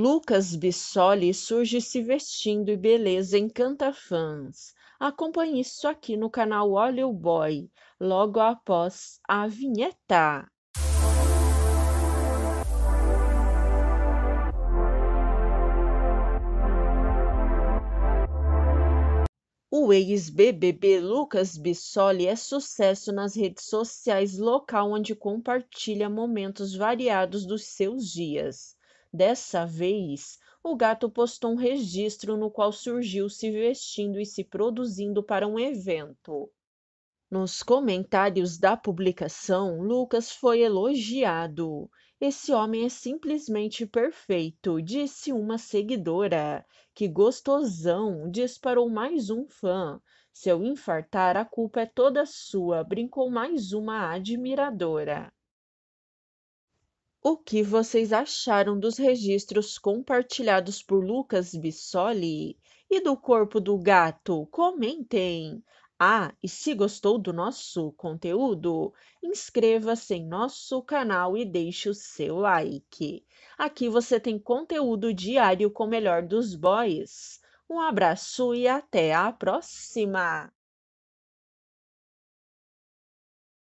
Lucas Bissoli surge se vestindo e beleza encanta fãs. Acompanhe isso aqui no canal Olha o Boy, logo após a vinheta. O ex-BBB Lucas Bissoli é sucesso nas redes sociais local onde compartilha momentos variados dos seus dias dessa vez o gato postou um registro no qual surgiu se vestindo e se produzindo para um evento. Nos comentários da publicação, Lucas foi elogiado. Esse homem é simplesmente perfeito, disse uma seguidora. Que gostosão, disparou mais um fã. Se eu infartar, a culpa é toda sua, brincou mais uma admiradora. O que vocês acharam dos registros compartilhados por Lucas Bissoli e do corpo do gato? Comentem! Ah, e se gostou do nosso conteúdo, inscreva-se em nosso canal e deixe o seu like. Aqui você tem conteúdo diário com o melhor dos boys. Um abraço e até a próxima!